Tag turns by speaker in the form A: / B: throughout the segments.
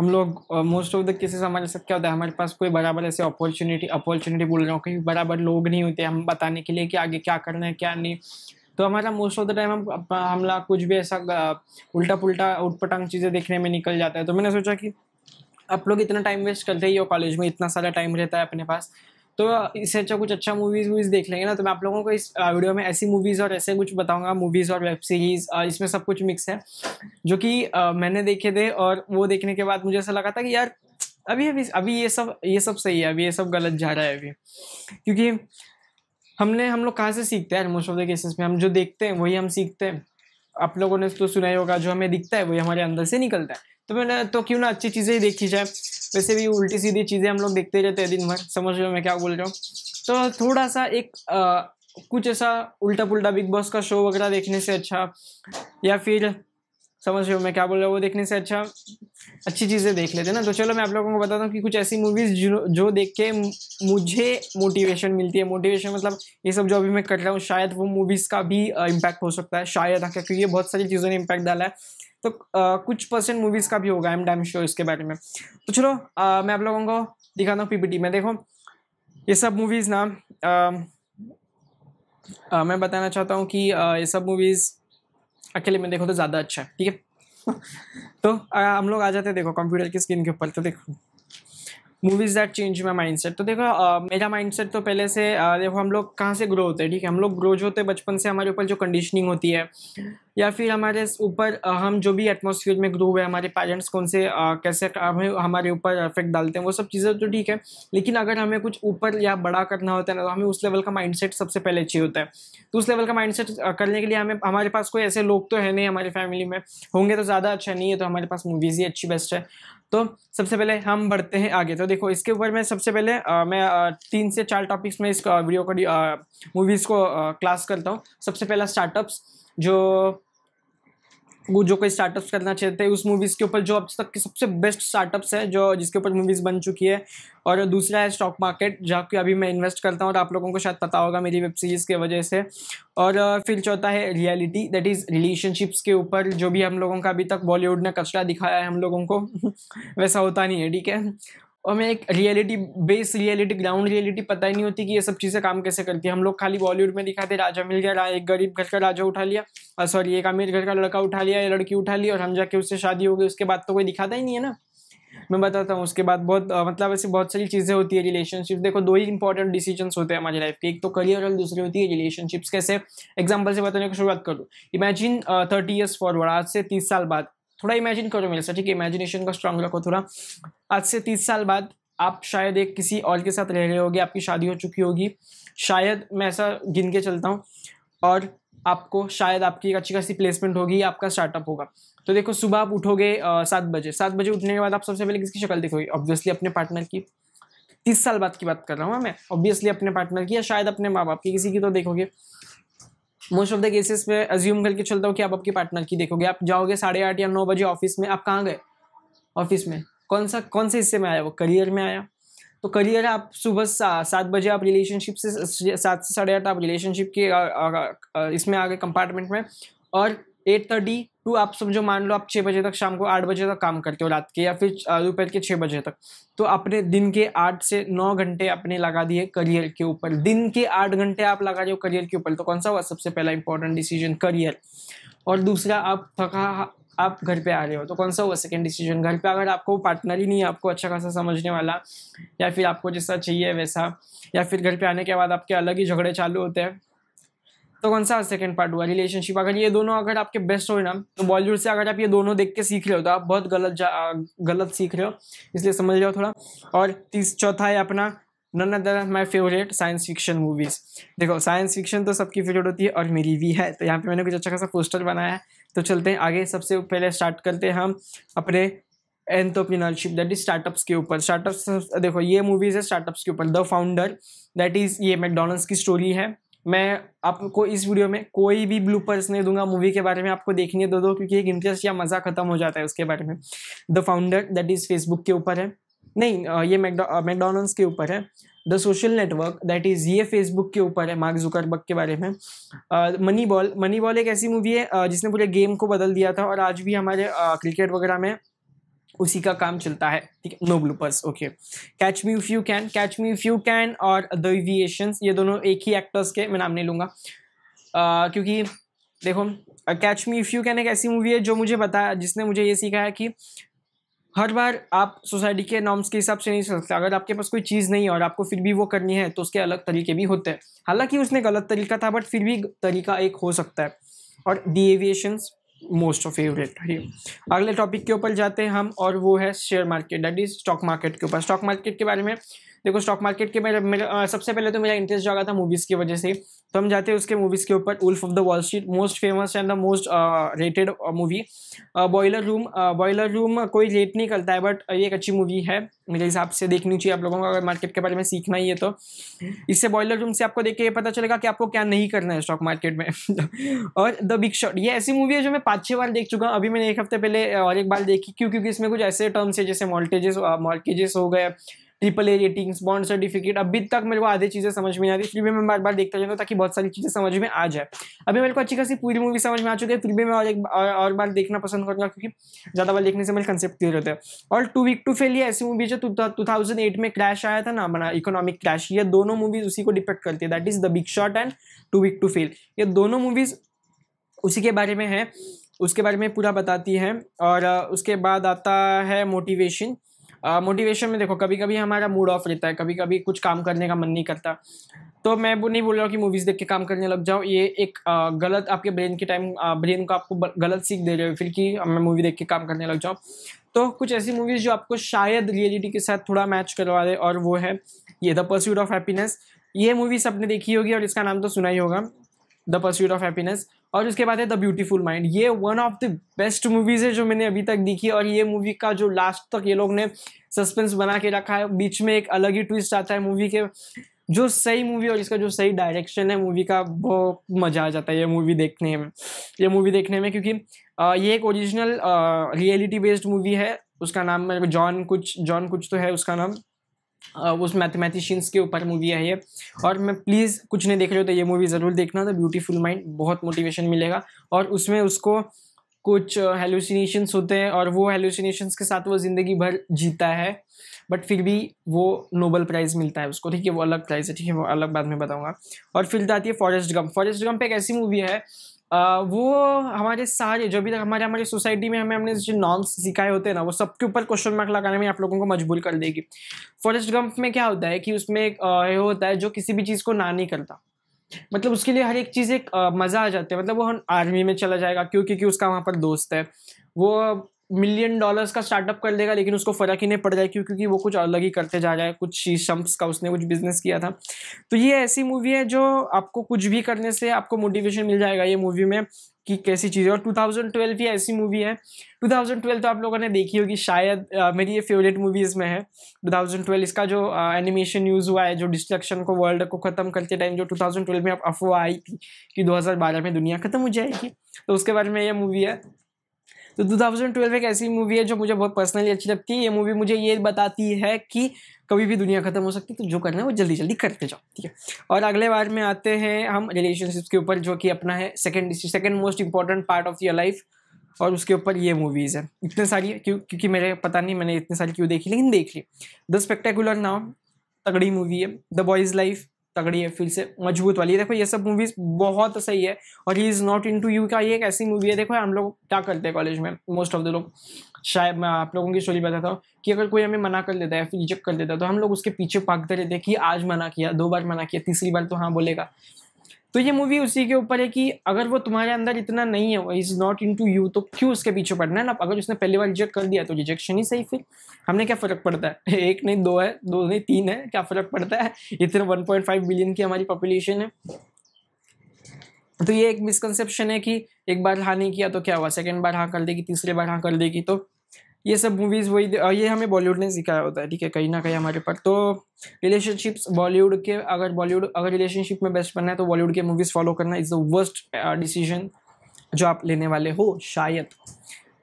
A: हम लोग most of the cases हमारे साथ क्या होता है हमारे पास कोई बराबर ऐसे अपॉर्चुनिटी अपॉर्चुनिटी बोल रहा हूँ कहीं बराबर लोग नहीं होते हम बताने के लिए कि आगे क्या करना है क्या नहीं तो हमारा मोस्ट ऑफ द टाइम हम हमला कुछ भी ऐसा उल्टा पुल्टा उठपटांग चीज़ें देखने में निकल जाता है तो मैंने सोचा कि आप लोग इतना टाइम वेस्ट करते ही हो कॉलेज में इतना सारा टाइम रहता है अपने पास तो इससे अच्छा कुछ अच्छा मूवीज़ वूवीज़ देख लेंगे ना तो मैं आप लोगों को इस वीडियो में ऐसी मूवीज़ और ऐसे कुछ बताऊंगा मूवीज़ और वेब सीरीज़ इसमें सब कुछ मिक्स है जो कि मैंने देखे थे और वो देखने के बाद मुझे ऐसा लगा था कि यार अभी अभी अभी ये सब ये सब सही है अभी ये सब गलत जा रहा है अभी क्योंकि हमने हम लोग कहाँ से सीखते हैं मोस्ट ऑफ द केसेस में हम जो देखते हैं वही हम सीखते हैं आप लोगों ने तो सुना ही होगा जो हमें दिखता है वही हमारे अंदर से निकलता है तो मैंने तो क्यों ना अच्छी चीज़ें ही देखी जाए वैसे भी उल्टी सीधी चीज़ें हम लोग देखते रहते हैं दिन भर समझ लो मैं क्या बोल रहा हूँ तो थोड़ा सा एक आ, कुछ ऐसा उल्टा पुल्टा बिग बॉस का शो वगैरह देखने से अच्छा या फिर समझ रहे हो मैं क्या बोल रहा हूँ वो देखने से अच्छा अच्छी चीज़ें देख लेते ना तो चलो मैं आप लोगों को बताता हूँ कि कुछ ऐसी मूवीज़ जो जो देख के मुझे मोटिवेशन मिलती है मोटिवेशन मतलब ये सब जो अभी मैं कर रहा हूँ शायद वो मूवीज़ का भी इम्पैक्ट हो सकता है शायद हाँ, क्योंकि ये बहुत सारी चीज़ों ने इम्पैक्ट डाला है तो आ, कुछ परसेंट मूवीज का भी होगा एम डैम शो इसके बारे में तो चलो आ, मैं आप लोगों को दिखाता हूँ पीपीटी में देखो ये सब मूवीज़ ना आ, आ, मैं बताना चाहता हूँ कि आ, ये सब मूवीज़ अकेले में देखो तो ज़्यादा अच्छा है ठीक है तो आ, हम लोग आ जाते हैं देखो कंप्यूटर की स्क्रीन के ऊपर तो देखो movies that change my mindset तो देखो आ, मेरा माइंड सेट तो पहले से आ, देखो हम लोग कहाँ से ग्रो होते हैं ठीक है हम लोग ग्रो जो होते हैं बचपन से हमारे ऊपर जो कंडीशनिंग होती है या फिर हमारे ऊपर हम जो भी एटमोसफियर में ग्रो हुए हमारे पेरेंट्स कौन से आ, कैसे हमें हमारे ऊपर इफेक्ट डालते हैं वो सब चीज़ें तो ठीक है लेकिन अगर हमें कुछ ऊपर या बड़ा करना होता है ना तो हमें उस लेवल का माइंडसेट सबसे पहले अच्छी होता है तो उस लेवल का माइंडसेट करने के लिए हमें हमारे पास कोई ऐसे लोग तो है नहीं हमारी फैमिली में होंगे तो ज़्यादा अच्छा नहीं है तो हमारे पास मूवीज़ ही अच्छी बेस्ट है तो सबसे पहले हम बढ़ते हैं आगे तो देखो इसके ऊपर मैं सबसे पहले आ, मैं आ, तीन से चार टॉपिक्स में इस वीडियो को मूवीज़ को क्लास करता हूँ सबसे पहला स्टार्टअप्स जो वो जो कोई स्टार्टअप्स करना चाहते हैं उस मूवीज़ के ऊपर जो अब तक के सबसे बेस्ट स्टार्टअप्स है जो जिसके ऊपर मूवीज़ बन चुकी है और दूसरा है स्टॉक मार्केट जहाँ की अभी मैं इन्वेस्ट करता हूँ और आप लोगों को शायद पता होगा मेरी वेब सीरीज़ के वजह से और फिर चौथा है रियलिटी दैट इज़ रिलेशनशिप्स के ऊपर जो भी हम लोगों का अभी तक बॉलीवुड ने कचरा दिखाया है हम लोगों को वैसा होता नहीं है ठीक है और हमें reality base reality ground reality पता ही नहीं होती कि ये सब चीज़ें काम कैसे करती है हम लोग खाली बॉलीवुड में दिखाते राजा मिल गया एक गरीब घर का राजा उठा लिया सॉरी एक अमीर घर का लड़का उठा लिया या लड़की उठा ली और हम जाके उससे शादी हो गई उसके बाद तो कोई दिखाता ही नहीं है ना मैं बताता हूँ उसके बाद बहुत मतलब ऐसी बहुत सारी चीज़ें होती है रिलेशनशिप देखो दो ही इंपॉर्टेंट डिसीजन होते हैं हमारी लाइफ के एक तो करियर और दूसरी होती है रिलेशनशिप्स कैसे एग्जाम्पल से बताने की शुरुआत करूँ इमेजिन थर्टी ईयर्स फॉरवर्ड आज से तीस साल बाद थोड़ा इमेजिन करो मेरे साथ ठीक है इमेजिनेशन का स्ट्रांग रखो थोड़ा आज से तीस साल बाद आप शायद एक किसी और के साथ रह रहे होगे आपकी शादी हो चुकी होगी शायद मैं ऐसा गिन के चलता हूँ और आपको शायद आपकी एक अच्छी खासी प्लेसमेंट होगी आपका स्टार्टअप होगा तो देखो सुबह आप उठोगे सात बजे सात बजे उठने के बाद आप सबसे पहले किसकी शक्ल देखोगे ऑब्वियसली अपने पार्टनर की तीस साल बाद की बात कर रहा हूँ हाँ मैं ऑब्वियसली अपने पार्टनर की या शायद अपने माँ बाप की किसी की तो देखोगे मोस्ट ऑफ द केसेस में अज्यूम करके चलता हूँ कि आप आपके पार्टनर की देखोगे आप जाओगे साढ़े आठ या नौ बजे ऑफिस में आप कहाँ गए ऑफिस में कौन सा कौन से हिस्से में आया वो करियर में आया तो करियर आप सुबह सा, सात बजे आप रिलेशनशिप से सात से साढ़े आठ आप रिलेशनशिप के इसमें आ गए कंपार्टमेंट में और एट थर्टी टू आप समझो मान लो आप छः बजे तक शाम को आठ बजे तक काम करते हो रात के या फिर दोपहर के छः बजे तक तो अपने दिन के आठ से नौ घंटे अपने लगा दिए करियर के ऊपर दिन के आठ घंटे आप लगा रहे हो करियर के ऊपर तो कौन सा हुआ सबसे पहला इंपॉर्टेंट डिसीजन करियर और दूसरा आप थका आप घर पे आ रहे हो तो कौन सा हुआ सेकेंड डिसीजन घर पे अगर आपको पार्टनर ही नहीं है आपको अच्छा खासा समझने वाला या फिर आपको जैसा चाहिए वैसा या फिर घर पे आने के बाद आपके अलग ही झगड़े चालू होते हैं तो कौन सा सेकंड पार्ट हुआ रिलेशनशिप अगर ये दोनों अगर आपके बेस्ट हो ना तो बॉलीवुड से अगर आप ये दोनों देख के सीख रहे हो तो आप बहुत गलत गलत सीख रहे हो इसलिए समझ जाओ थोड़ा और तीस चौथा है अपना none other my favourite science fiction movies देखो साइंस फिक्शन तो सबकी फेवरेट होती है और मेरी भी है तो यहाँ पे मैंने कुछ अच्छा खासा पोस्टर बनाया है तो चलते हैं आगे सबसे पहले स्टार्ट करते हैं हम अपने एंटरप्रीनरशिप दैट इज स्टार्टअप्स के ऊपर स्टार्टअप्स देखो ये मूवीज़ है स्टार्टअप्स के ऊपर द फाउंडर दैट इज़ ये मैकडोनल्ड्स की स्टोरी है मैं आपको इस वीडियो में कोई भी ब्लूपर्स नहीं दूंगा मूवी के बारे में आपको देखने दो दो क्योंकि एक इंटरेस्ट या मज़ा खत्म हो जाता है उसके बारे में the founder that is Facebook के ऊपर है नहीं ये मैकडोनल्ड्स के ऊपर है the social network that is ये फेसबुक के ऊपर है मार्क जुकरबर्ग के बारे में मनी बॉल मनी बॉल एक ऐसी मूवी है जिसने पूरे गेम को बदल दिया था और आज भी हमारे क्रिकेट वगैरह में उसी का काम चलता है ठीक है no bloopers okay catch me if you can catch me if you can और द एविएशन ये दोनों एक ही एक्टर्स के मैं नाम नहीं लूँगा uh, क्योंकि देखो catch me if you can एक ऐसी मूवी है जो मुझे बताया जिसने मुझे ये सीखा है कि हर बार आप सोसाइटी के नॉर्म्स के हिसाब से नहीं चल सकते अगर आपके पास कोई चीज़ नहीं है और आपको फिर भी वो करनी है तो उसके अलग तरीके भी होते हैं हालांकि उसने गलत तरीका था बट फिर भी तरीका एक हो सकता है और the aviations most of favourite है अगले टॉपिक के ऊपर जाते हैं हम और वो है share market that is stock market के ऊपर स्टॉक मार्केट के बारे में देखो स्टॉक मार्केट के मेरा सबसे पहले तो मेरा इंटरेस्ट जगह था मूवीज़ की वजह से तो हम जाते हैं उसके मूवीज़ के ऊपर wolf of the Wall Street most famous and the most rated movie boiler room boiler room कोई रेट नहीं करता है बट ये एक अच्छी मूवी है मेरे हिसाब से देखनी चाहिए आप लोगों को अगर मार्केट के बारे में सीखना ही है तो इससे बॉयलर रूम से आपको देख के पता चलेगा कि आपको क्या नहीं करना है स्टॉक मार्केट में और द बिग शॉट ये ऐसी मूवी है जो मैं पाँच छः बार देख चुका हूँ अभी मैंने एक हफ्ते पहले और एक बार देखी क्यों क्योंकि इसमें कुछ ऐसे टर्म्स है जैसे मॉल्टेजेस मॉल्टेजेस हो गए triple A ratings bond certificate अभी तक मेरे को आधी चीज़ें समझ में आती फिर भी मैं बार बार देखता जाता हूँ ताकि बहुत सारी चीज़ें समझ में आ जाए अभी मेरे को अच्छी खासी पूरी मूवी समझ में आ चुकी है फिर भी मैं और एक और, बार देखना पसंद करूँगा क्योंकि ज़्यादा बार देखने से मेरे कंसेप्ट क्लियर होता है और टू वीक टू फेल ये ऐसी मूवी जो टू थाउजेंड एट में क्रैश आया था ना बना इकोनॉमिक क्रैश ये दोनों मूवीज़ उसी को डिपेक्ट करती है that is the big short and too weak to fail ये दोनों मूवीज़ उसी के बारे में है उसके बारे में पूरा बताती है और उसके बाद आता है मोटिवेशन मोटिवेशन में देखो कभी कभी हमारा मूड ऑफ रहता है कभी कभी कुछ काम करने का मन नहीं करता तो मैं वो नहीं बोल रहा हूँ कि मूवीज़ देख के काम करने लग जाओ ये एक गलत आपके ब्रेन के टाइम ब्रेन को आपको गलत सीख दे रहे हो फिर कि मैं मूवी देख के काम करने लग जाऊँ तो कुछ ऐसी मूवीज़ जो आपको शायद रियलिटी के साथ थोड़ा मैच करवा दे और वो है ये द परस्यूट ऑफ हैप्पीनेस ये मूवी सबने देखी होगी और इसका नाम तो सुना ही होगा द परस्यूट ऑफ हैप्पीनेस और उसके बाद है द ब्यूटीफुल माइंड ये one of the best movies है जो मैंने अभी तक देखी और ये मूवी का जो लास्ट तक ये लोग ने सस्पेंस बना के रखा है बीच में एक अलग ही ट्विस्ट आता है मूवी के जो सही मूवी और इसका जो सही डायरेक्शन है मूवी का वो मज़ा आ जाता है ये मूवी देखने में ये मूवी देखने में क्योंकि ये एक ओरिजिनल रियलिटी बेस्ड मूवी है उसका नाम मेरे को जॉन कुछ जॉन कुछ तो है उसका नाम उस मैथमेटिशियंस के ऊपर मूवी है ये और मैं प्लीज़ कुछ नहीं देख रहे हो तो ये मूवी ज़रूर देखना तो ब्यूटीफुल माइंड बहुत मोटिवेशन मिलेगा और उसमें उसको कुछ हेलुसिनेशंस होते हैं और वो हेलुसिनेशंस के साथ वो ज़िंदगी भर जीता है बट फिर भी वो नोबल प्राइज़ मिलता है उसको ठीक है वो अलग प्राइज़ है ठीक है वो अलग बाद में बताऊँगा और फिर तो आती है फॉरेस्ट गम फॉरेस्ट गम पे एक ऐसी मूवी है वो हमारे सारे जो भी तक हमारे हमारी सोसाइटी में हमें हमने जो नॉर्म्स सिखाए होते हैं ना वो सबके ऊपर क्वेश्चन मार्क लगाने में आप लोगों को मजबूर कर देगी फॉरेस्ट गंप में क्या होता है कि उसमें एक ये होता है जो किसी भी चीज़ को ना नहीं करता मतलब उसके लिए हर एक चीज़ एक मज़ा आ जाता है मतलब वो आर्मी में चला जाएगा क्योंकि उसका वहाँ पर दोस्त है वो मिलियन डॉलर्स का स्टार्टअप कर लेगा लेकिन उसको फ़र्क ही नहीं पड़ जाए क्यों क्योंकि वो कुछ अलग ही करते जा रहा है कुछ शम्स का उसने कुछ बिजनेस किया था तो ये ऐसी मूवी है जो आपको कुछ भी करने से आपको मोटिवेशन मिल जाएगा ये मूवी में कि कैसी चीज़ है और 2012 ही ऐसी मूवी है 2012 तो आप लोगों ने देखी होगी शायद आ, मेरी ये फेवरेट मूवीज़ में है 2012 इसका जो एनिमेशन यूज़ हुआ है जो डिस्ट्रक्शन को वर्ल्ड को ख़त्म करते टाइम जो 2012 में अफवाह आई थी कि 2012 में दुनिया ख़त्म हो जाएगी तो उसके बारे में ये मूवी है तो 2012 एक ऐसी मूवी है जो मुझे बहुत पर्सनली अच्छी लगती है ये मूवी मुझे ये बताती है कि कभी भी दुनिया ख़त्म हो सकती है तो जो करना है वो जल्दी जल्दी करते जाओ ठीक है और अगले बार में आते हैं हम रिलेशनशिप्स के ऊपर जो कि अपना है second second most important part of your life और उसके ऊपर ये मूवीज़ है इतने सारी क्यों क्योंकि मेरे पता नहीं मैंने इतने सारी क्यों देखी लेकिन देख ली द स्पेक्टेकुलर नाउ तगड़ी मूवी है द बॉयज़ लाइफ तगड़ी है फिर से मजबूत वाली देखो ये सब मूवीज बहुत सही है और he is not into you का ये एक ऐसी मूवी है देखो हम लोग क्या करते हैं कॉलेज में मोस्ट ऑफ द लोग शायद मैं आप लोगों की स्टोरी बताता हूँ कि अगर कोई हमें मना कर देता है फिर रिजेक्ट कर देता है तो हम लोग उसके पीछे पागते रहते हैं कि आज मना किया दो बार मना किया तीसरी बार तो हाँ बोलेगा तो ये मूवी उसी के ऊपर है कि अगर वो तुम्हारे अंदर इतना नहीं है is not into you तो क्यों उसके पीछे पड़ना है ना अगर उसने पहली बार रिजेक्ट कर दिया तो रिजेक्शन ही सही फिर हमने क्या फ़र्क पड़ता है एक नहीं दो है दो नहीं तीन है क्या फ़र्क पड़ता है इतने वन पॉइंट फाइव बिलियन की हमारी पॉपुलेशन है तो ये एक मिसकनसेप्शन है कि एक बार हाँ नहीं किया तो क्या हुआ सेकेंड बार हाँ कर देगी तीसरी बार हाँ कर देगी तो ये सब मूवीज़ वही ये हमें बॉलीवुड ने सिखाया होता है ठीक है कहीं ना कहीं हमारे पर तो रिलेशनशिप्स बॉलीवुड के अगर बॉलीवुड अगर रिलेशनशिप में बेस्ट बनना है तो बॉलीवुड के मूवीज़ फॉलो करना इज़ द वर्स्ट डिसीजन जो आप लेने वाले हो शायद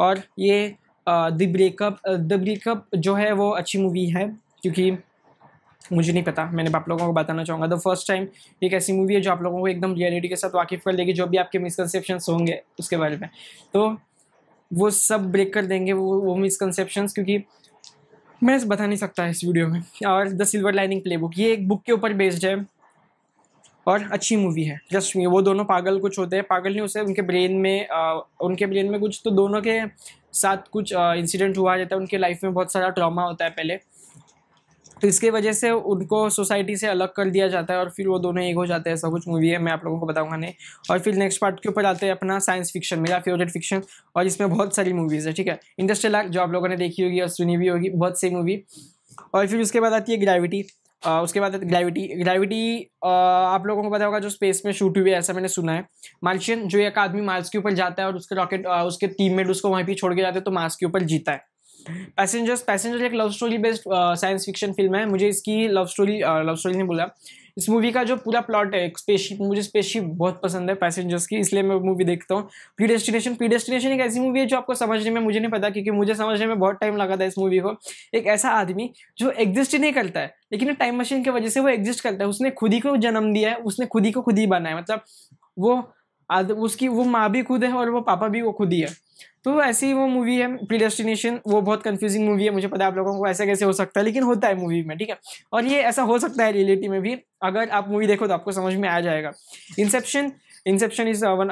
A: और ये द ब्रेकअप द ब्रेकअप जो है वो अच्छी मूवी है क्योंकि मुझे नहीं पता मैंने आप लोगों को बताना चाहूँगा द फर्स्ट टाइम एक ऐसी मूवी है जो आप लोगों को एकदम रियलिटी के साथ वाकिफ कर लेगी जो भी आपके मिसकनसेप्शन होंगे उसके बारे में तो वो सब ब्रेक कर देंगे वो वो मिसकनसेप्शन क्योंकि मैं बता नहीं सकता इस वीडियो में और the silver lining playbook ये एक बुक के ऊपर बेस्ड है और अच्छी मूवी है जस्ट वो दोनों पागल कुछ होते हैं पागल नहीं होते उनके ब्रेन में आ, उनके ब्रेन में कुछ तो दोनों के साथ कुछ इंसिडेंट हुआ जाता है उनके लाइफ में बहुत सारा ट्रॉमा होता है पहले तो इसके वजह से उनको सोसाइटी से अलग कर दिया जाता है और फिर वो दोनों एक हो जाते हैं ऐसा कुछ मूवी है मैं आप लोगों को बताऊंगा नहीं और फिर नेक्स्ट पार्ट के ऊपर आते हैं अपना साइंस फिक्शन मेरा फेवरेट फिक्शन और इसमें बहुत सारी मूवीज़ है ठीक है इंडस्ट्रियल जो आप लोगों ने देखी होगी और सुनी भी होगी बहुत सी मूवी और फिर उसके बाद आती है ग्रेविटी Uh, उसके बाद ग्रेविटी ग्रेविटी uh, आप लोगों को पता होगा जो स्पेस में शूट हुई है ऐसा मैंने सुना है मार्शियन जो एक आदमी मार्स के ऊपर जाता है और उसके रॉकेट uh, उसके टीममेट उसको वहीं पर छोड़ के जाते हैं तो मार्स के ऊपर जीता है पैसेंजर्स पैसेंजर एक love story based science fiction film है मुझे इसकी लव स्टोरी लव स्टोरी नहीं बोला इस मूवी का जो पूरा प्लॉट है स्पेसशिप मुझे स्पेसशिप बहुत पसंद है पैसेंजर्स की इसलिए मैं मूवी देखता हूँ प्री डेस्टिनेशन प्री डेस्टिनेशन एक ऐसी मूवी है जो आपको समझने में मुझे नहीं पता क्योंकि मुझे समझने में बहुत टाइम लगा था इस मूवी को एक ऐसा आदमी जो एग्जिस्ट ही नहीं करता है लेकिन टाइम मशीन की वजह से वो एग्जिस्ट करता है उसने खुद ही को जन्म दिया है उसने खुद ही को खुद ही बनाया मतलब वो उसकी वो माँ भी खुद है और वो पापा भी वो खुद ही है तो ऐसी वो मूवी है प्रीडेस्टिनेशन वो बहुत कंफ्यूजिंग मूवी है मुझे पता है आप लोगों को ऐसा कैसे हो सकता है लेकिन होता है मूवी में ठीक है और ये ऐसा हो सकता है रियलिटी में भी अगर आप मूवी देखो तो आपको समझ में आ जाएगा inception inception is one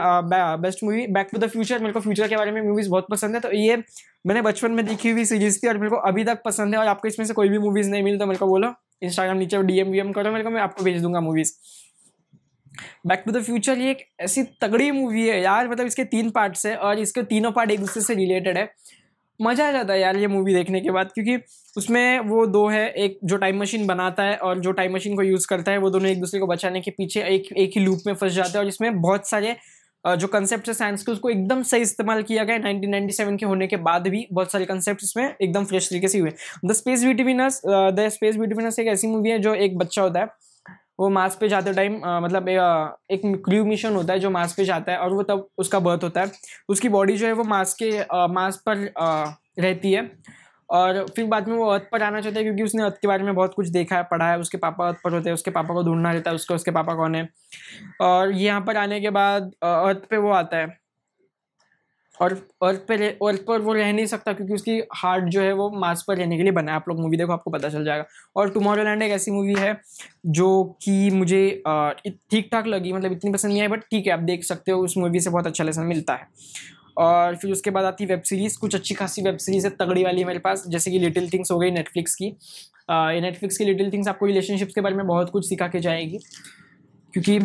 A: best movie back to the future मेरे को फ्यूचर के बारे में मूवीज़ बहुत पसंद है तो ये मैंने बचपन में देखी हुई सीरीज़ थी और मेरे को अभी तक पसंद है और आपको इसमें से कोई भी मूवीज़ नहीं मिली तो मेरे को बोलो इंस्टाग्राम नीचे डीएम वीएम करो मेरे को मैं आपको भेज दूंगा movies back to the future ये एक ऐसी तगड़ी मूवी है यार मतलब इसके तीन पार्ट्स है और इसके तीनों पार्ट एक दूसरे से रिलेटेड है मज़ा आ जाता है यार ये मूवी देखने के बाद क्योंकि उसमें वो दो है एक जो टाइम मशीन बनाता है और जो टाइम मशीन को यूज़ करता है वो दोनों एक दूसरे को बचाने के पीछे एक एक ही लूप में फंस जाते हैं और इसमें बहुत सारे जो कंसेप्ट है साइंस के उसको एकदम सही इस्तेमाल किया गया 1997 के होने के बाद भी बहुत सारे कंसेप्ट इसमें एकदम फ्रेश तरीके से हुए the space between us the space between us एक ऐसी मूवी है जो एक बच्चा होता है वो मार्स पे जाते टाइम मतलब एक क्रू मिशन होता है जो मार्स पे जाता है और वो तब उसका बर्थ होता है उसकी बॉडी जो है वो मार्स के मार्स पर रहती है और फिर बाद में वो अर्थ पर आना चाहता है क्योंकि उसने अर्थ के बारे में बहुत कुछ देखा है पढ़ा है उसके पापा अर्थ पर होते हैं उसके पापा को ढूंढना रहता है उसके उसके पापा कौन है और यहाँ पर आने के बाद अर्थ पे वो आता है और अर्थ पर अर्थ पर वो रह नहीं सकता क्योंकि उसकी हार्ट जो है वो मार्स पर रहने के लिए बना है आप लोग मूवी देखो आपको पता चल जाएगा और टुमारो लैंड एक ऐसी मूवी है जो कि मुझे ठीक ठाक लगी मतलब इतनी पसंद नहीं आई बट ठीक है आप देख सकते हो उस मूवी से बहुत अच्छा लेसन मिलता है और फिर उसके बाद आती है वेब सीरीज़ कुछ अच्छी खासी वेब सीरीज़ है तगड़ी वाली है मेरे पास जैसे कि लिटिल थिंग्स हो गई नेटफ्लिक्स की नेटफ्लिक्स की लिटिल थिंग्स आपको रिलेशनशिप्स के बारे में बहुत कुछ सिखा के जाएगी क्योंकि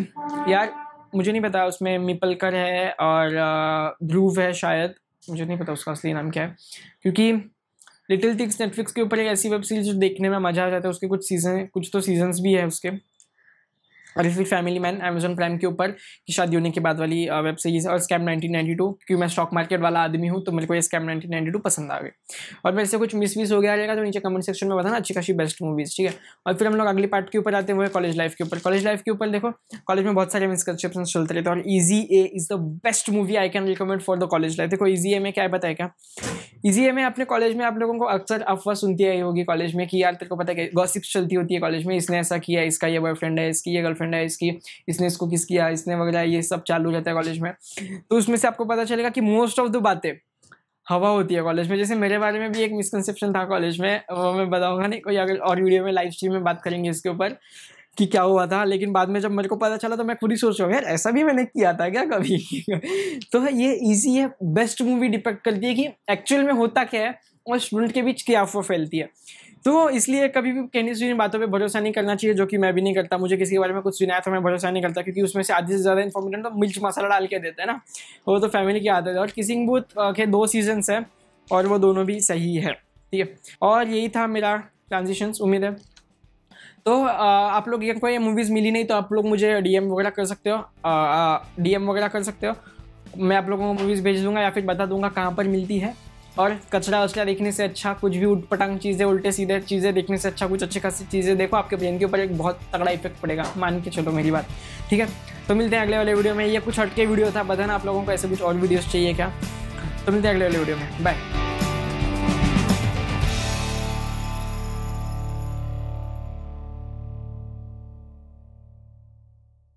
A: यार मुझे नहीं पता उसमें मिपलकर है और ध्रुव है शायद मुझे नहीं पता उसका असली नाम क्या है क्योंकि लिटिल थिक्स नेटफ्लिक्स के ऊपर एक ऐसी वेब सीरीज जो देखने में मज़ा आ जाता है उसके कुछ सीज़न कुछ तो सीजन्स भी है उसके और फिर फैमिली मैन अमेजोन प्राइम के ऊपर की शादी होने के बाद वाली वेब सीरीज़ और स्कैम 1992 क्योंकि मैं स्टॉक मार्केट वाला आदमी हूँ तो मेरे को ये स्कैम 1992 पसंद आ गए और मेरे से कुछ मिस मिस हो गया रहेगा तो नीचे कमेंट सेक्शन में बताना अच्छी खासी बेस्ट मूवीज़ ठीक है और फिर हम लोग अगले पार्ट के ऊपर आते हुए कॉलेज लाइफ के ऊपर कॉलेज लाइफ के ऊपर देखो कॉलेज में बहुत सारे मिसकनसेप्शन चलते रहते हैं और easy A is the best movie I can recommend for the college life देखो ईजी ए में क्या बताया क्या ईजी ए में अपने कॉलेज में आप लोगों को अक्सर अफवाह सुनती आई होगी कॉलेज में कि यार तेरे को पता है गॉसिप्स चलती होती है कॉलेज में इसने ऐसा किया इसका ये बॉयफ्रेंड है इसकी ये गर्लफ्रेंड गर्लफ्रेंड है इसकी इसने इसको किस किया इसने वगैरह ये सब चालू हो जाता है कॉलेज में तो उसमें से आपको पता चलेगा कि मोस्ट ऑफ द बातें हवा होती है कॉलेज में जैसे मेरे बारे में भी एक मिसकनसेप्शन था कॉलेज में वो मैं बताऊंगा नहीं कोई अगर और वीडियो में लाइव स्ट्रीम में बात करेंगे इसके ऊपर कि क्या हुआ था लेकिन बाद में जब मेरे को पता चला तो मैं खुद ही सोच रहा हूँ यार ऐसा भी मैंने किया था क्या कभी तो ये इजी है बेस्ट मूवी डिपेक्ट करती है कि एक्चुअल में होता क्या है और स्टूडेंट के बीच क्या फैलती है तो इसलिए कभी भी कहनी सुनी बातों पे भरोसा नहीं करना चाहिए जो कि मैं भी नहीं करता मुझे किसी के बारे में कुछ सुनाया तो मैं भरोसा नहीं करता क्योंकि उसमें से आधी से ज़्यादा इन्फॉर्मेशन तो मिर्च मसाला डाल के देते हैं ना वो तो फैमिली की आदत है और किसिंग बूथ के दो सीजन्स हैं और वो दोनों भी सही है ठीक है और यही था मेरा ट्रांजिशंस उम्मीद है तो आप लोग यहाँ कोई मूवीज़ मिली नहीं तो आप लोग मुझे डीएम वगैरह कर सकते हो डीएम वगैरह कर सकते हो मैं आप लोगों को मूवीज़ भेज दूंगा या फिर बता दूंगा कहाँ पर मिलती है और कचरा उचरा देखने से अच्छा कुछ भी उठ पटांग चीज़ें उल्टे सीधे चीज़ें देखने से अच्छा कुछ अच्छी खासी चीज़ें देखो आपके ब्रेन के ऊपर एक बहुत तगड़ा इफेक्ट पड़ेगा मान के चलो मेरी बात ठीक है तो मिलते हैं अगले वाले वीडियो में ये कुछ हटके वीडियो था बताना आप लोगों को ऐसे कुछ और वीडियोज़ चाहिए क्या तो मिलते हैं अगले वाले वीडियो में बाय